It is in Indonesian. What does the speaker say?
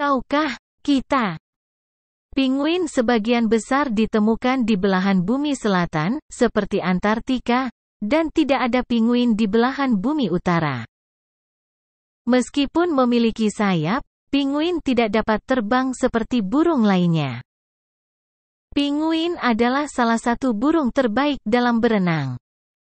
Tahukah kita? Pinguin sebagian besar ditemukan di belahan bumi selatan, seperti Antartika, dan tidak ada pinguin di belahan bumi utara. Meskipun memiliki sayap, pinguin tidak dapat terbang seperti burung lainnya. Pinguin adalah salah satu burung terbaik dalam berenang.